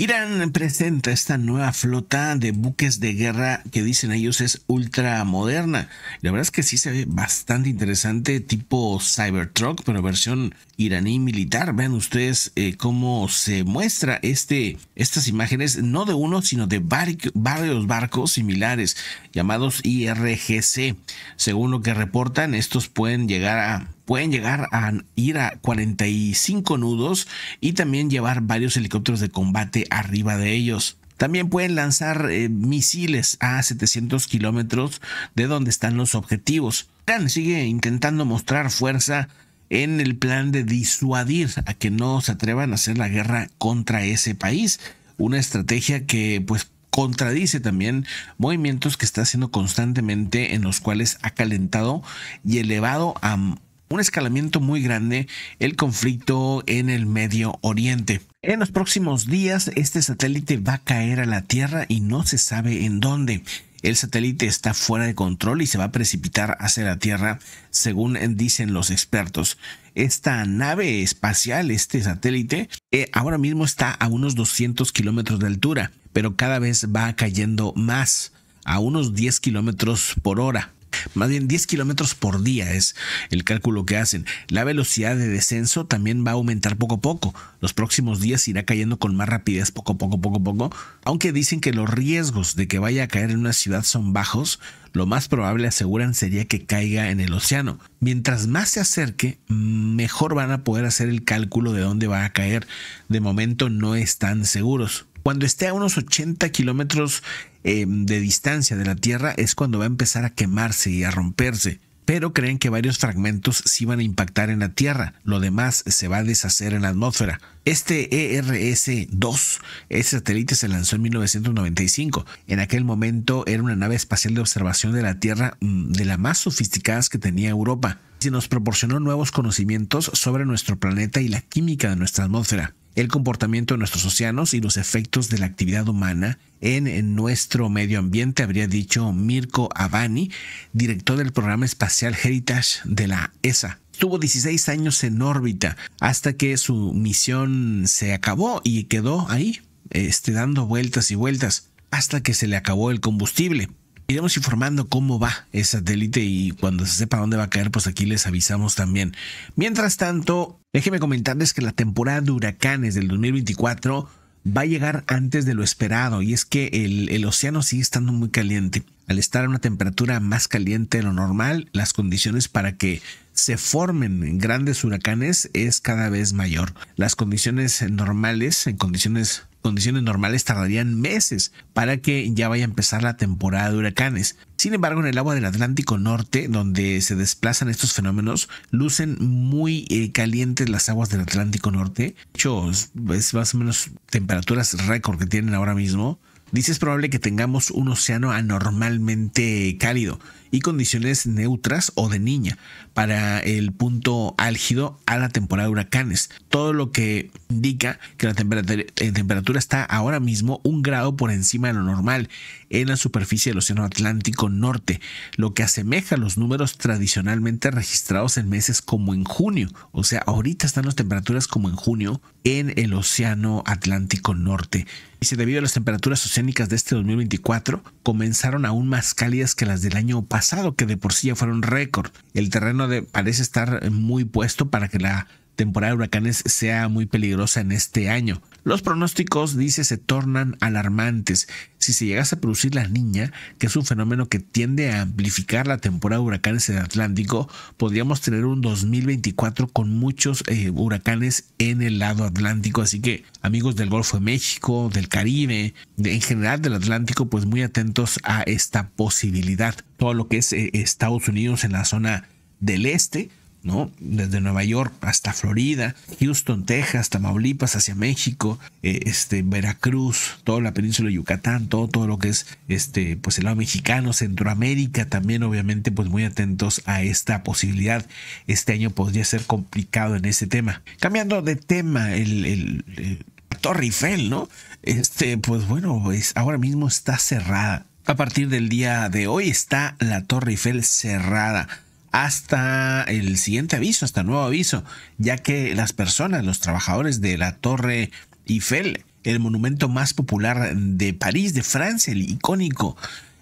Irán presenta esta nueva flota de buques de guerra que dicen ellos es ultra moderna. La verdad es que sí se ve bastante interesante, tipo Cybertruck, pero versión iraní militar. Vean ustedes eh, cómo se muestra este, estas imágenes, no de uno, sino de varios barcos similares llamados IRGC. Según lo que reportan, estos pueden llegar a pueden llegar a ir a 45 nudos y también llevar varios helicópteros de combate arriba de ellos. También pueden lanzar eh, misiles a 700 kilómetros de donde están los objetivos. Khan sigue intentando mostrar fuerza en el plan de disuadir a que no se atrevan a hacer la guerra contra ese país. Una estrategia que pues contradice también movimientos que está haciendo constantemente en los cuales ha calentado y elevado a un escalamiento muy grande el conflicto en el Medio Oriente. En los próximos días este satélite va a caer a la Tierra y no se sabe en dónde. El satélite está fuera de control y se va a precipitar hacia la Tierra, según dicen los expertos. Esta nave espacial, este satélite, eh, ahora mismo está a unos 200 kilómetros de altura, pero cada vez va cayendo más, a unos 10 kilómetros por hora. Más bien 10 kilómetros por día es el cálculo que hacen. La velocidad de descenso también va a aumentar poco a poco. Los próximos días irá cayendo con más rapidez poco a poco, poco a poco. Aunque dicen que los riesgos de que vaya a caer en una ciudad son bajos, lo más probable aseguran sería que caiga en el océano. Mientras más se acerque, mejor van a poder hacer el cálculo de dónde va a caer. De momento no están seguros. Cuando esté a unos 80 kilómetros eh, de distancia de la Tierra es cuando va a empezar a quemarse y a romperse pero creen que varios fragmentos sí van a impactar en la Tierra, lo demás se va a deshacer en la atmósfera. Este ERS-2, ese satélite se lanzó en 1995. En aquel momento era una nave espacial de observación de la Tierra mm, de las más sofisticadas que tenía Europa y nos proporcionó nuevos conocimientos sobre nuestro planeta y la química de nuestra atmósfera el comportamiento de nuestros océanos y los efectos de la actividad humana en, nuestro medio ambiente, habría dicho Mirko Avani, director del programa espacial Heritage de la ESA. Estuvo 16 años en órbita hasta que su misión se acabó y quedó ahí, este, dando vueltas y vueltas, hasta que se le acabó el combustible iremos informando cómo va el satélite y cuando se sepa dónde va a caer, pues aquí les avisamos también. Mientras tanto, déjenme comentarles que la temporada de huracanes del 2024 va a llegar antes de lo esperado y es que el, el océano sigue estando muy caliente. Al estar a una temperatura más caliente de lo normal, las condiciones para que se formen grandes huracanes es cada vez mayor. Las condiciones normales, en condiciones condiciones normales tardarían meses para que ya vaya a empezar la temporada de huracanes. Sin embargo, en el agua del Atlántico Norte, donde se desplazan estos fenómenos, lucen muy eh, calientes las aguas del Atlántico Norte. De hecho, es más o menos temperaturas récord que tienen ahora mismo. Dice es probable que tengamos un océano anormalmente cálido y condiciones neutras o de niña para el punto álgido a la temporada de huracanes. Todo lo que indica que la eh, temperatura, está ahora mismo un grado por encima de lo normal en la superficie del Océano Atlántico Norte, lo que asemeja los números tradicionalmente registrados en meses como en junio. O sea, ahorita están las temperaturas como en junio en el Océano Atlántico Norte. Y si debido a las temperaturas oceánicas de este 2024, comenzaron aún más cálidas que las del año pasado pasado, que de por sí ya un récord. El terreno de, parece estar muy puesto para que la temporada de huracanes sea muy peligrosa en este año. Los pronósticos, dice, se tornan alarmantes si se llegase a producir la niña, que es un fenómeno que tiende a amplificar la temporada de huracanes en el Atlántico, podríamos tener un 2024 con muchos eh, huracanes en el lado atlántico. Así que amigos del Golfo de México, del Caribe, en general del Atlántico, pues muy atentos a esta posibilidad. Todo lo que es eh, Estados Unidos en la zona del este desde Nueva York hasta Florida, Houston, Texas, Tamaulipas, hacia México, eh, este, Veracruz, toda la península de Yucatán, todo, todo lo que es este, pues el lado mexicano, Centroamérica, también obviamente, pues muy atentos a esta posibilidad. Este año podría ser complicado en ese tema. Cambiando de tema, el, Torre Eiffel, ¿no? Este, pues bueno, ahora mismo está cerrada. A partir del día de hoy está la Torre Eiffel cerrada hasta el siguiente aviso, hasta nuevo aviso, ya que las personas, los trabajadores de la Torre Eiffel, el monumento más popular de París, de Francia, el icónico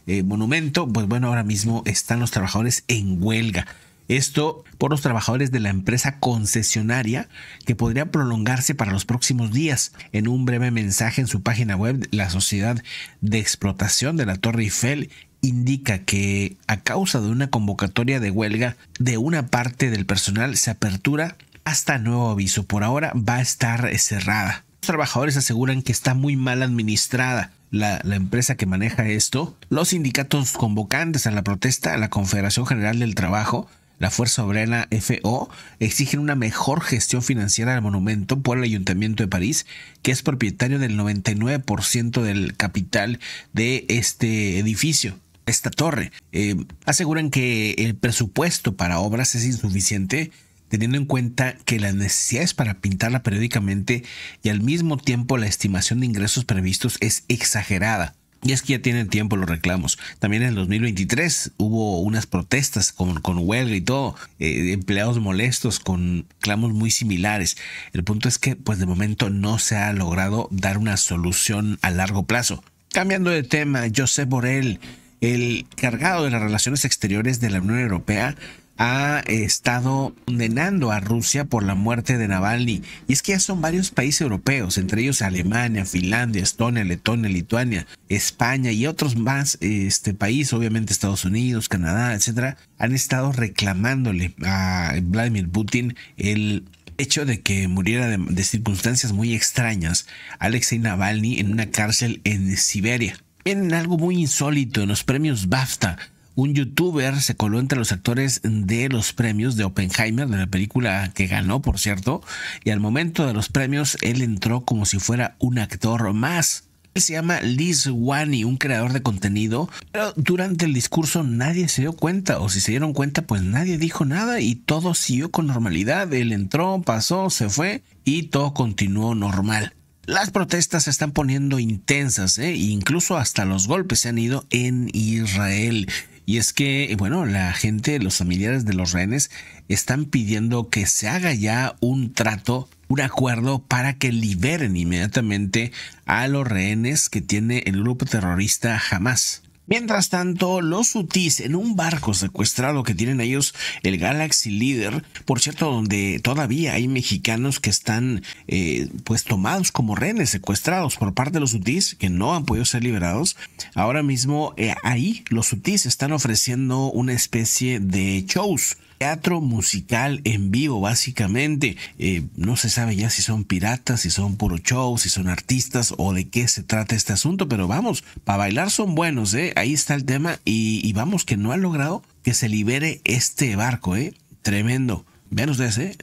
eh, monumento, pues bueno, ahora mismo están los trabajadores en huelga. Esto por los trabajadores de la empresa concesionaria que podría prolongarse para los próximos días. En un breve mensaje en su página web, la Sociedad de Explotación de la Torre Eiffel indica que a causa de una convocatoria de huelga de una parte del personal se apertura hasta nuevo aviso. Por ahora va a estar eh, cerrada. Los trabajadores aseguran que está muy mal administrada. La, empresa que maneja esto, los sindicatos convocantes a la protesta, la Confederación General del Trabajo, la Fuerza Obrera FO, exigen una mejor gestión financiera del monumento por el Ayuntamiento de París, que es propietario del 99% del capital de este edificio esta torre. Eh, aseguran que el presupuesto para obras es insuficiente teniendo en cuenta que las necesidades para pintarla periódicamente y al mismo tiempo la estimación de ingresos previstos es exagerada. Y es que ya tienen tiempo los reclamos. También en el 2023 hubo unas protestas con, con huelga y todo, eh, empleados molestos con clamos muy similares. El punto es que pues de momento no se ha logrado dar una solución a largo plazo. Cambiando de tema, José Borrell el cargado de las relaciones exteriores de la Unión Europea ha estado condenando a Rusia por la muerte de Navalny. Y es que ya son varios países europeos, entre ellos Alemania, Finlandia, Estonia, Letonia, Lituania, España y otros más este país, obviamente Estados Unidos, Canadá, etcétera, han estado reclamándole a Vladimir Putin el hecho de que muriera de, de circunstancias muy extrañas Alexei Navalny en una cárcel en Siberia en algo muy insólito en los premios BAFTA. Un youtuber se coló entre los actores de los premios de Oppenheimer, de la película que ganó, por cierto, y al momento de los premios él entró como si fuera un actor más. Él se llama Liz Wani, un creador de contenido, pero durante el discurso nadie se dio cuenta, o si se dieron cuenta, pues nadie dijo nada y todo siguió con normalidad. Él entró, pasó, se fue y todo continuó normal. Las protestas se están poniendo intensas, ¿eh? E incluso hasta los golpes se han ido en Israel. Y es que, bueno, la gente, los familiares de los rehenes están pidiendo que se haga ya un trato, un acuerdo para que liberen inmediatamente a los rehenes que tiene el grupo terrorista Hamas. Mientras tanto, los UTIs en un barco secuestrado que tienen ellos, el Galaxy Leader, por cierto, donde todavía hay mexicanos que están eh, pues tomados como rehenes, secuestrados por parte de los UTIs que no han podido ser liberados. Ahora mismo eh, ahí los UTIs están ofreciendo una especie de shows teatro musical en vivo, básicamente. Eh, no se sabe ya si son piratas, si son puro show, si son artistas o de qué se trata este asunto, pero vamos, para bailar son buenos, ¿eh? Ahí está el tema y, vamos que no han logrado que se libere este barco, ¿eh? Tremendo. Vean ustedes, ¿eh?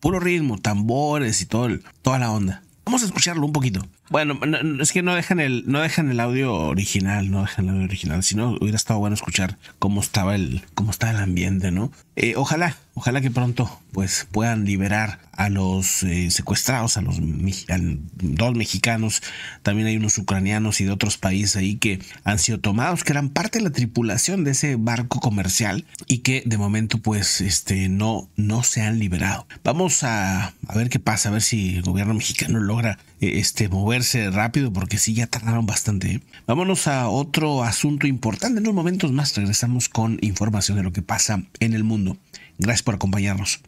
puro ritmo, tambores y todo, toda la onda. Vamos a escucharlo un poquito. Bueno, es que no dejan el, no dejan el audio original, no dejan el audio original. Si no, hubiera estado bueno escuchar cómo estaba el, cómo estaba el ambiente, ¿no? Eh, ojalá, ojalá que pronto pues puedan liberar a los eh, secuestrados, a los dos mexicanos, también hay unos ucranianos y de otros países ahí que han sido tomados, que eran parte de la tripulación de ese barco comercial y que de momento pues este, no, no se han liberado. Vamos a, a ver qué pasa, a ver si el gobierno mexicano logra eh, este, moverse rápido porque sí, ya tardaron bastante. ¿eh? Vámonos a otro asunto importante. En unos momentos más regresamos con información de lo que pasa en el mundo. Gracias por acompañarnos.